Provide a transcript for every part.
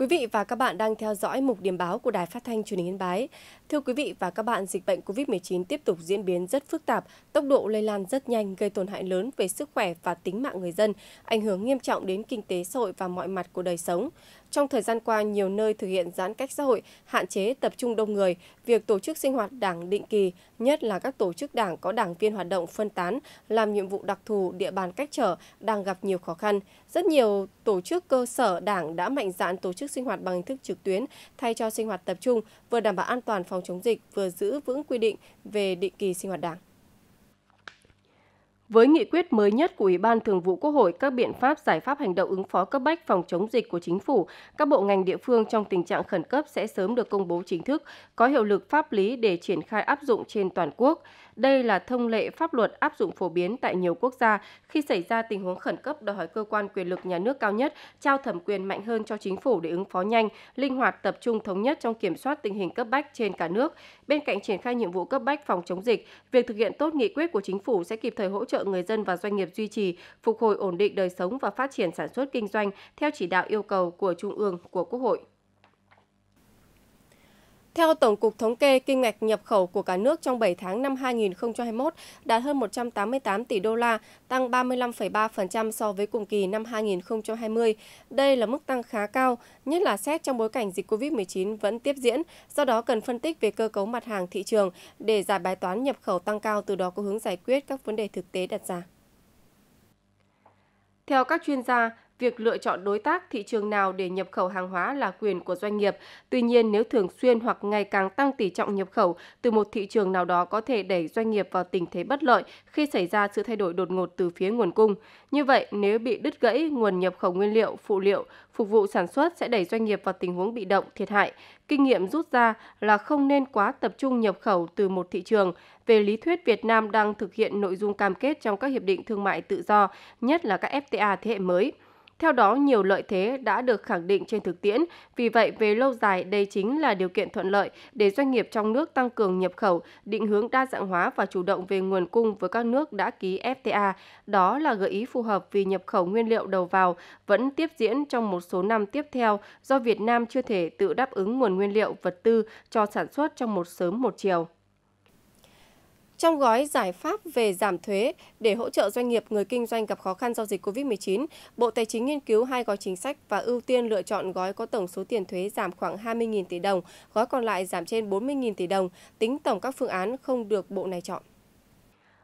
Quý vị và các bạn đang theo dõi mục điểm báo của Đài Phát thanh Truyền hình Yên Bái. Thưa quý vị và các bạn, dịch bệnh COVID-19 tiếp tục diễn biến rất phức tạp, tốc độ lây lan rất nhanh gây tổn hại lớn về sức khỏe và tính mạng người dân, ảnh hưởng nghiêm trọng đến kinh tế xã hội và mọi mặt của đời sống. Trong thời gian qua, nhiều nơi thực hiện giãn cách xã hội, hạn chế tập trung đông người, việc tổ chức sinh hoạt đảng định kỳ, nhất là các tổ chức đảng có đảng viên hoạt động phân tán, làm nhiệm vụ đặc thù địa bàn cách trở đang gặp nhiều khó khăn. Rất nhiều tổ chức cơ sở đảng đã mạnh dạn tổ chức sinh hoạt bằng hình thức trực tuyến thay cho sinh hoạt tập trung, vừa đảm bảo an toàn phòng chống dịch, vừa giữ vững quy định về định kỳ sinh hoạt đảng với nghị quyết mới nhất của Ủy ban Thường vụ Quốc hội các biện pháp giải pháp hành động ứng phó cấp bách phòng chống dịch của chính phủ, các bộ ngành địa phương trong tình trạng khẩn cấp sẽ sớm được công bố chính thức, có hiệu lực pháp lý để triển khai áp dụng trên toàn quốc. Đây là thông lệ pháp luật áp dụng phổ biến tại nhiều quốc gia khi xảy ra tình huống khẩn cấp đòi hỏi cơ quan quyền lực nhà nước cao nhất trao thẩm quyền mạnh hơn cho chính phủ để ứng phó nhanh, linh hoạt tập trung thống nhất trong kiểm soát tình hình cấp bách trên cả nước. Bên cạnh triển khai nhiệm vụ cấp bách phòng chống dịch, việc thực hiện tốt nghị quyết của chính phủ sẽ kịp thời hỗ trợ người dân và doanh nghiệp duy trì, phục hồi ổn định đời sống và phát triển sản xuất kinh doanh theo chỉ đạo yêu cầu của Trung ương, của Quốc hội. Theo Tổng cục Thống kê, kim ngạch nhập khẩu của cả nước trong 7 tháng năm 2021 đạt hơn 188 tỷ đô la, tăng 35,3% so với cùng kỳ năm 2020. Đây là mức tăng khá cao, nhất là xét trong bối cảnh dịch COVID-19 vẫn tiếp diễn, do đó cần phân tích về cơ cấu mặt hàng thị trường để giải bài toán nhập khẩu tăng cao từ đó có hướng giải quyết các vấn đề thực tế đặt ra. Theo các chuyên gia, việc lựa chọn đối tác thị trường nào để nhập khẩu hàng hóa là quyền của doanh nghiệp. Tuy nhiên, nếu thường xuyên hoặc ngày càng tăng tỷ trọng nhập khẩu từ một thị trường nào đó có thể đẩy doanh nghiệp vào tình thế bất lợi khi xảy ra sự thay đổi đột ngột từ phía nguồn cung. Như vậy, nếu bị đứt gãy nguồn nhập khẩu nguyên liệu, phụ liệu, phục vụ sản xuất sẽ đẩy doanh nghiệp vào tình huống bị động, thiệt hại. Kinh nghiệm rút ra là không nên quá tập trung nhập khẩu từ một thị trường. Về lý thuyết, Việt Nam đang thực hiện nội dung cam kết trong các hiệp định thương mại tự do, nhất là các FTA thế hệ mới. Theo đó, nhiều lợi thế đã được khẳng định trên thực tiễn, vì vậy về lâu dài đây chính là điều kiện thuận lợi để doanh nghiệp trong nước tăng cường nhập khẩu, định hướng đa dạng hóa và chủ động về nguồn cung với các nước đã ký FTA. Đó là gợi ý phù hợp vì nhập khẩu nguyên liệu đầu vào vẫn tiếp diễn trong một số năm tiếp theo do Việt Nam chưa thể tự đáp ứng nguồn nguyên liệu vật tư cho sản xuất trong một sớm một chiều. Trong gói giải pháp về giảm thuế để hỗ trợ doanh nghiệp người kinh doanh gặp khó khăn do dịch COVID-19, Bộ Tài chính nghiên cứu hai gói chính sách và ưu tiên lựa chọn gói có tổng số tiền thuế giảm khoảng 20.000 tỷ đồng, gói còn lại giảm trên 40.000 tỷ đồng, tính tổng các phương án không được bộ này chọn.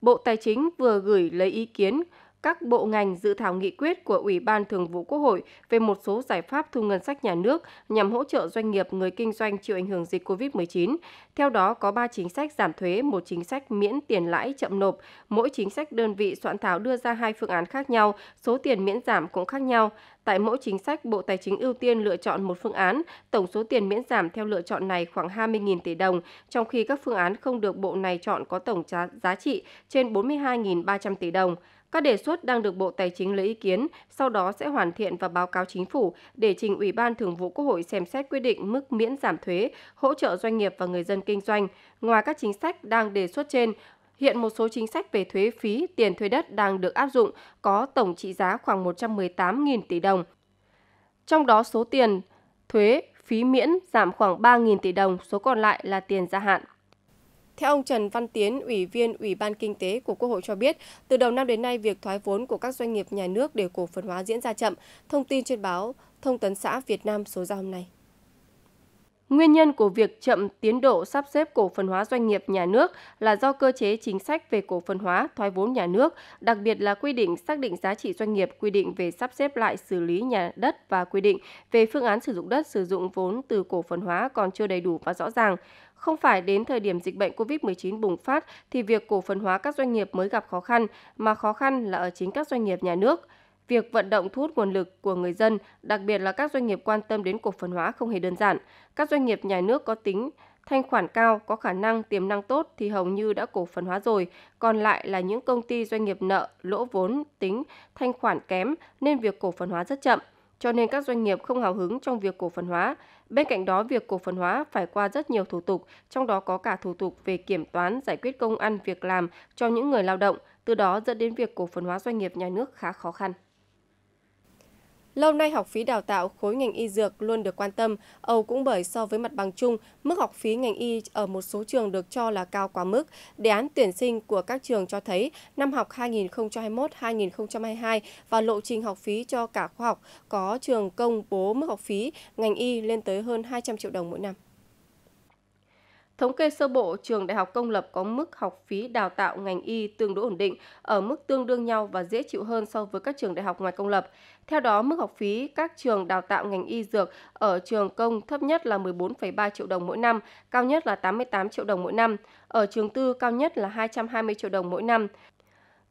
Bộ Tài chính vừa gửi lấy ý kiến các bộ ngành dự thảo nghị quyết của Ủy ban Thường vụ Quốc hội về một số giải pháp thu ngân sách nhà nước nhằm hỗ trợ doanh nghiệp người kinh doanh chịu ảnh hưởng dịch COVID-19. Theo đó có 3 chính sách giảm thuế, một chính sách miễn tiền lãi chậm nộp. Mỗi chính sách đơn vị soạn thảo đưa ra hai phương án khác nhau, số tiền miễn giảm cũng khác nhau. Tại mỗi chính sách, Bộ Tài chính ưu tiên lựa chọn một phương án, tổng số tiền miễn giảm theo lựa chọn này khoảng 20.000 tỷ đồng, trong khi các phương án không được bộ này chọn có tổng giá trị trên 42.300 tỷ đồng. Các đề xuất đang được Bộ Tài chính lấy ý kiến, sau đó sẽ hoàn thiện và báo cáo chính phủ để trình Ủy ban Thường vụ Quốc hội xem xét quyết định mức miễn giảm thuế, hỗ trợ doanh nghiệp và người dân kinh doanh. Ngoài các chính sách đang đề xuất trên, Hiện một số chính sách về thuế phí, tiền thuê đất đang được áp dụng có tổng trị giá khoảng 118.000 tỷ đồng. Trong đó số tiền thuế, phí miễn giảm khoảng 3.000 tỷ đồng, số còn lại là tiền gia hạn theo ông Trần Văn Tiến, Ủy viên Ủy ban Kinh tế của Quốc hội cho biết, từ đầu năm đến nay, việc thoái vốn của các doanh nghiệp nhà nước để cổ phần hóa diễn ra chậm. Thông tin trên báo Thông tấn xã Việt Nam số ra hôm nay. Nguyên nhân của việc chậm tiến độ sắp xếp cổ phần hóa doanh nghiệp nhà nước là do cơ chế chính sách về cổ phần hóa, thoái vốn nhà nước, đặc biệt là quy định xác định giá trị doanh nghiệp, quy định về sắp xếp lại xử lý nhà đất và quy định về phương án sử dụng đất sử dụng vốn từ cổ phần hóa còn chưa đầy đủ và rõ ràng. Không phải đến thời điểm dịch bệnh COVID-19 bùng phát thì việc cổ phần hóa các doanh nghiệp mới gặp khó khăn, mà khó khăn là ở chính các doanh nghiệp nhà nước – Việc vận động thu hút nguồn lực của người dân, đặc biệt là các doanh nghiệp quan tâm đến cổ phần hóa không hề đơn giản. Các doanh nghiệp nhà nước có tính thanh khoản cao, có khả năng tiềm năng tốt thì hầu như đã cổ phần hóa rồi, còn lại là những công ty doanh nghiệp nợ, lỗ vốn, tính thanh khoản kém nên việc cổ phần hóa rất chậm cho nên các doanh nghiệp không hào hứng trong việc cổ phần hóa. Bên cạnh đó, việc cổ phần hóa phải qua rất nhiều thủ tục, trong đó có cả thủ tục về kiểm toán, giải quyết công ăn việc làm cho những người lao động, từ đó dẫn đến việc cổ phần hóa doanh nghiệp nhà nước khá khó khăn. Lâu nay học phí đào tạo khối ngành y dược luôn được quan tâm, âu cũng bởi so với mặt bằng chung, mức học phí ngành y ở một số trường được cho là cao quá mức. Đề án tuyển sinh của các trường cho thấy năm học 2021-2022 và lộ trình học phí cho cả khoa học có trường công bố mức học phí ngành y lên tới hơn 200 triệu đồng mỗi năm. Thống kê sơ bộ, trường đại học công lập có mức học phí đào tạo ngành y tương đối ổn định, ở mức tương đương nhau và dễ chịu hơn so với các trường đại học ngoài công lập. Theo đó, mức học phí các trường đào tạo ngành y dược ở trường công thấp nhất là 14,3 triệu đồng mỗi năm, cao nhất là 88 triệu đồng mỗi năm, ở trường tư cao nhất là 220 triệu đồng mỗi năm.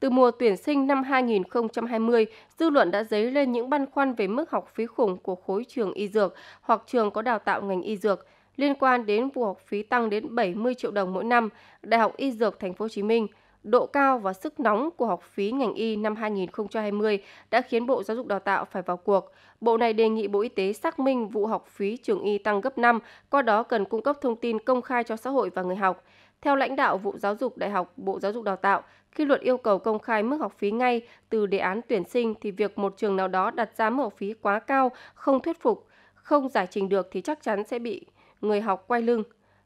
Từ mùa tuyển sinh năm 2020, dư luận đã dấy lên những băn khoăn về mức học phí khủng của khối trường y dược hoặc trường có đào tạo ngành y dược – liên quan đến vụ học phí tăng đến 70 triệu đồng mỗi năm, Đại học Y Dược Thành phố Hồ Chí Minh độ cao và sức nóng của học phí ngành y năm 2020 đã khiến Bộ Giáo dục Đào tạo phải vào cuộc. Bộ này đề nghị Bộ Y tế xác minh vụ học phí trường y tăng gấp 5, qua đó cần cung cấp thông tin công khai cho xã hội và người học. Theo lãnh đạo vụ giáo dục đại học Bộ Giáo dục Đào tạo, khi luật yêu cầu công khai mức học phí ngay từ đề án tuyển sinh thì việc một trường nào đó đặt ra mức học phí quá cao không thuyết phục, không giải trình được thì chắc chắn sẽ bị người học quay lưng.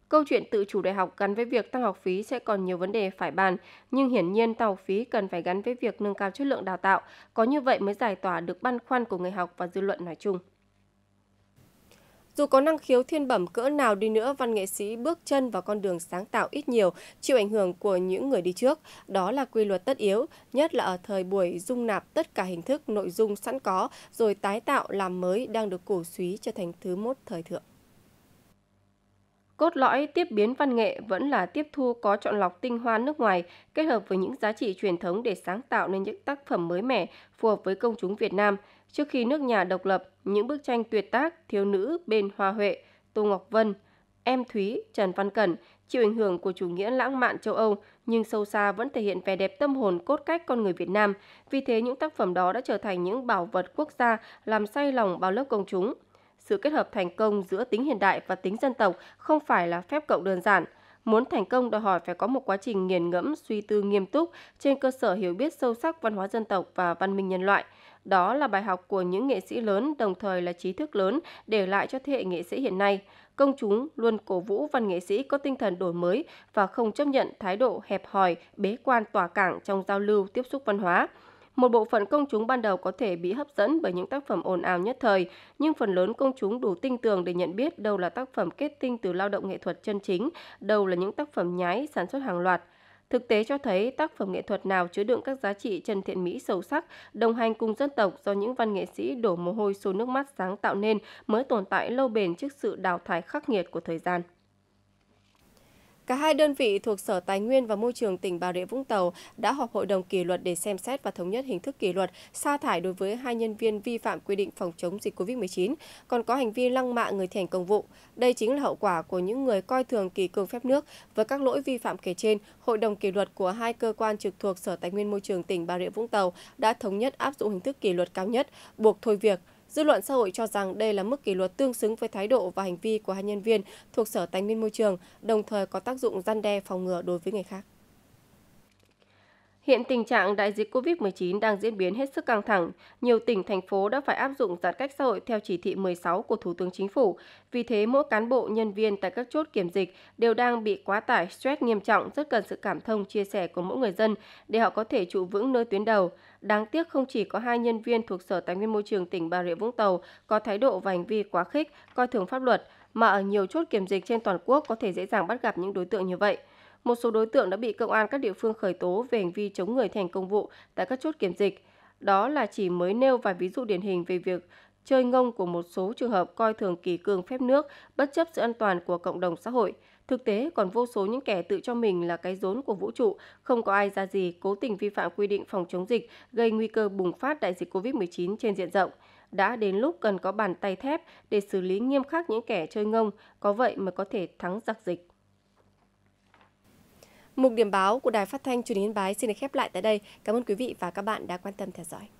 Câu chuyện tự chủ đại học gắn với việc tăng học phí sẽ còn nhiều vấn đề phải bàn, nhưng hiển nhiên tăng học phí cần phải gắn với việc nâng cao chất lượng đào tạo, có như vậy mới giải tỏa được băn khoăn của người học và dư luận nói chung. Dù có năng khiếu thiên bẩm cỡ nào đi nữa, văn nghệ sĩ bước chân vào con đường sáng tạo ít nhiều, chịu ảnh hưởng của những người đi trước. Đó là quy luật tất yếu, nhất là ở thời buổi dung nạp tất cả hình thức nội dung sẵn có, rồi tái tạo làm mới đang được cổ suý trở thành thứ mốt thời thượng. Cốt lõi tiếp biến văn nghệ vẫn là tiếp thu có chọn lọc tinh hoa nước ngoài, kết hợp với những giá trị truyền thống để sáng tạo nên những tác phẩm mới mẻ phù hợp với công chúng Việt Nam. Trước khi nước nhà độc lập, những bức tranh tuyệt tác Thiếu nữ bên Hoa Huệ, Tô Ngọc Vân, Em Thúy, Trần Văn Cẩn chịu ảnh hưởng của chủ nghĩa lãng mạn châu Âu nhưng sâu xa vẫn thể hiện vẻ đẹp tâm hồn cốt cách con người Việt Nam. Vì thế những tác phẩm đó đã trở thành những bảo vật quốc gia làm say lòng bao lớp công chúng sự kết hợp thành công giữa tính hiện đại và tính dân tộc không phải là phép cộng đơn giản. Muốn thành công đòi hỏi phải có một quá trình nghiền ngẫm, suy tư nghiêm túc trên cơ sở hiểu biết sâu sắc văn hóa dân tộc và văn minh nhân loại. Đó là bài học của những nghệ sĩ lớn đồng thời là trí thức lớn để lại cho thế hệ nghệ sĩ hiện nay. Công chúng luôn cổ vũ văn nghệ sĩ có tinh thần đổi mới và không chấp nhận thái độ hẹp hòi, bế quan tỏa cảng trong giao lưu tiếp xúc văn hóa một bộ phận công chúng ban đầu có thể bị hấp dẫn bởi những tác phẩm ồn ào nhất thời, nhưng phần lớn công chúng đủ tinh tường để nhận biết đâu là tác phẩm kết tinh từ lao động nghệ thuật chân chính, đâu là những tác phẩm nhái sản xuất hàng loạt. Thực tế cho thấy tác phẩm nghệ thuật nào chứa đựng các giá trị chân thiện mỹ sâu sắc, đồng hành cùng dân tộc do những văn nghệ sĩ đổ mồ hôi xô nước mắt sáng tạo nên mới tồn tại lâu bền trước sự đào thải khắc nghiệt của thời gian. Cả hai đơn vị thuộc Sở Tài nguyên và Môi trường tỉnh Bà Rịa Vũng Tàu đã họp hội đồng kỷ luật để xem xét và thống nhất hình thức kỷ luật sa thải đối với hai nhân viên vi phạm quy định phòng chống dịch COVID-19, còn có hành vi lăng mạ người thi hành công vụ. Đây chính là hậu quả của những người coi thường kỷ cương phép nước. Với các lỗi vi phạm kể trên, hội đồng kỷ luật của hai cơ quan trực thuộc Sở Tài nguyên Môi trường tỉnh Bà Rịa Vũng Tàu đã thống nhất áp dụng hình thức kỷ luật cao nhất, buộc thôi việc Dư luận xã hội cho rằng đây là mức kỷ luật tương xứng với thái độ và hành vi của hai nhân viên thuộc Sở Tài nguyên Môi trường, đồng thời có tác dụng gian đe phòng ngừa đối với người khác. Hiện tình trạng đại dịch COVID-19 đang diễn biến hết sức căng thẳng. Nhiều tỉnh, thành phố đã phải áp dụng giãn cách xã hội theo chỉ thị 16 của Thủ tướng Chính phủ. Vì thế, mỗi cán bộ, nhân viên tại các chốt kiểm dịch đều đang bị quá tải, stress nghiêm trọng, rất cần sự cảm thông, chia sẻ của mỗi người dân để họ có thể trụ vững nơi tuyến đầu. Đáng tiếc không chỉ có hai nhân viên thuộc Sở Tài nguyên Môi trường tỉnh Bà Rịa Vũng Tàu có thái độ và hành vi quá khích, coi thường pháp luật, mà ở nhiều chốt kiểm dịch trên toàn quốc có thể dễ dàng bắt gặp những đối tượng như vậy một số đối tượng đã bị công an các địa phương khởi tố về hành vi chống người thành công vụ tại các chốt kiểm dịch. Đó là chỉ mới nêu vài ví dụ điển hình về việc chơi ngông của một số trường hợp coi thường kỳ cương phép nước, bất chấp sự an toàn của cộng đồng xã hội. Thực tế còn vô số những kẻ tự cho mình là cái rốn của vũ trụ, không có ai ra gì cố tình vi phạm quy định phòng chống dịch, gây nguy cơ bùng phát đại dịch COVID-19 trên diện rộng. Đã đến lúc cần có bàn tay thép để xử lý nghiêm khắc những kẻ chơi ngông, có vậy mới có thể thắng giặc dịch. Mục điểm báo của Đài Phát thanh Truyền hình Yên Bái xin được khép lại tại đây. Cảm ơn quý vị và các bạn đã quan tâm theo dõi.